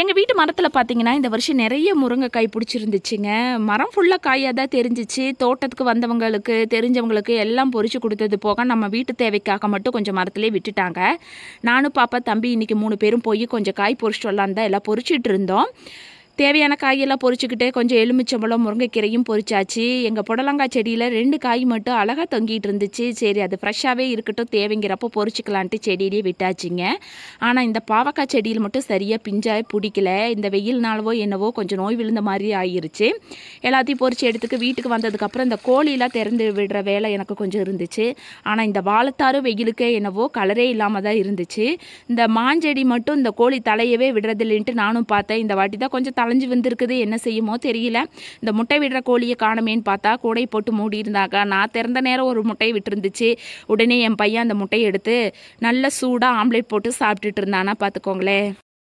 எங்கள் வீட்டு மரத்தில் பார்த்தீங்கன்னா இந்த வருஷம் நிறைய முருங்கைக்காய் பிடிச்சிருந்துச்சுங்க மரம் ஃபுல்லாக காயாக தான் தெரிஞ்சிச்சு தோட்டத்துக்கு வந்தவங்களுக்கு தெரிஞ்சவங்களுக்கு எல்லாம் பொறிச்சு கொடுத்தது போக நம்ம வீட்டு தேவைக்காக மட்டும் கொஞ்சம் மரத்துலேயே விட்டுட்டாங்க நானும் பாப்பா தம்பி இன்றைக்கி மூணு பேரும் போய் கொஞ்சம் காய் பொறிச்சிட்டு வரலான் தான் எல்லாம் பொறிச்சிட்டு இருந்தோம் தேவையான காயெல்லாம் பொறிச்சுக்கிட்டே கொஞ்சம் எலுமிச்சம்பழம் முருங்கைக்கீரையும் பொறிச்சாச்சு எங்கள் புடலங்காய் செடியில் ரெண்டு காய் மட்டும் அழகாக தொங்கிட்டு இருந்துச்சு சரி அது ஃப்ரெஷ்ஷாகவே இருக்கட்டும் தேவைங்கிறப்போ பொறிச்சிக்கலான்ட்டு செடியிலேயே விட்டாச்சுங்க ஆனால் இந்த பாவக்காய் செடியில் மட்டும் சரியாக பிஞ்சாய் பிடிக்கல இந்த வெயில்னாலவோ என்னவோ கொஞ்சம் நோய் விழுந்த மாதிரி ஆயிருச்சு எல்லாத்தையும் பொறிச்சு எடுத்துக்கு வீட்டுக்கு வந்ததுக்கப்புறம் இந்த கோழிலாம் திறந்து விடுற வேலை எனக்கு கொஞ்சம் இருந்துச்சு ஆனால் இந்த வாழத்தாரும் வெயிலுக்கே என்னவோ கலரே இல்லாமல் தான் இருந்துச்சு இந்த மாஞ்செடி மட்டும் இந்த கோழி தலையவே விடுறதில்லைன்ட்டு நானும் பார்த்தேன் இந்த வாட்டி தான் கொஞ்சம் தலைஞ்சு வந்திருக்குது என்ன செய்யுமோ தெரியல இந்த முட்டை விடுற கோழியை காணுமேன்னு பார்த்தா கூடை போட்டு மூடி இருந்தாக்க நான் திறந்த நேரம் ஒரு முட்டை விட்டுருந்துச்சு உடனே என் பையன் அந்த முட்டையை எடுத்து நல்ல சூடாக ஆம்லேட் போட்டு சாப்பிட்டுட்டு இருந்தானா பார்த்துக்கோங்களேன்